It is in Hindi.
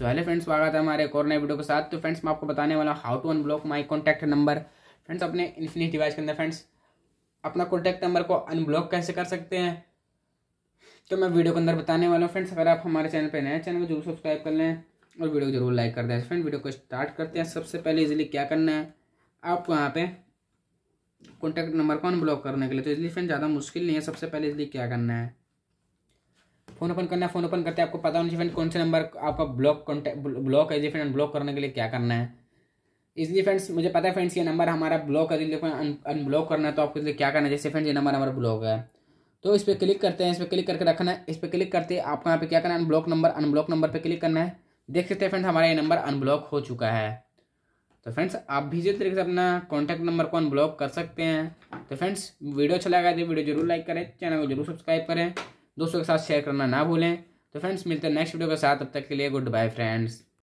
सो हेलो फ्रेंड्स स्वागत है हमारे एक और नए वीडियो के साथ तो फ्रेंड्स मैं आपको बताने वाला हूँ how to unblock my contact number friends अपने इन्फिनिट डिवाइस के अंदर फ्रेंड्स अपना कॉन्टैक्ट नंबर को अनब्लॉक कैसे कर सकते हैं तो मैं वीडियो के अंदर बताने वाला हूँ फ्रेंड्स अगर आप हमारे चैनल पर नए चैनल को जरूर सब्सक्राइब कर लें और वीडियो को जरूर लाइक कर दें फ्रेंड वीडियो को स्टार्ट करते हैं सबसे पहले इजिली क्या करना है आपको यहाँ पे कॉन्टैक्ट नंबर को अनब्लॉक करने के लिए तो इसलिए फ्रेंड ज़्यादा मुश्किल नहीं है सबसे पहले इसलिए क्या करना है फोन ओपन करना है फोन ओपन करते हैं आपको पता होना चाहिए कौन से नंबर आपका ब्लॉक कॉन्टैक्ट ब्लॉक है जी फ्रेंड अनब्लॉक करने के लिए क्या करना है इसलिए फ्रेंड्स मुझे पता है फ्रेंड्स ये नंबर हमारा ब्लॉक है लेकिन अनब्लॉक करना है तो आपको इसलिए क्या करना है जैसे फ्रेंड्स ये नंबर हमारा ब्लॉक है तो इस पर क्लिक करते हैं इस पर क्लिक करके रखना है इस पर क्लिक करते हैं आपको यहाँ पे क्या करना है अनब्लॉक नंबर अनब्लॉक नंबर पर क्लिक करना है देख सकते हैं फ्रेंड्स हमारा ये नंबर अनब्लॉक हो चुका है तो फ्रेंड्स आप भी जिस तरीके से अपना कॉन्टैक्ट नंबर को अनब्लॉक कर सकते हैं तो फ्रेंड्स वीडियो अच्छा लगा तो वीडियो जरूर लाइक करें चैनल को जरूर सब्सक्राइब करें दोस्तों के साथ शेयर करना ना भूलें तो फ्रेंड्स मिलते हैं नेक्स्ट वीडियो के साथ तब तक के लिए गुड बाय फ्रेंड्स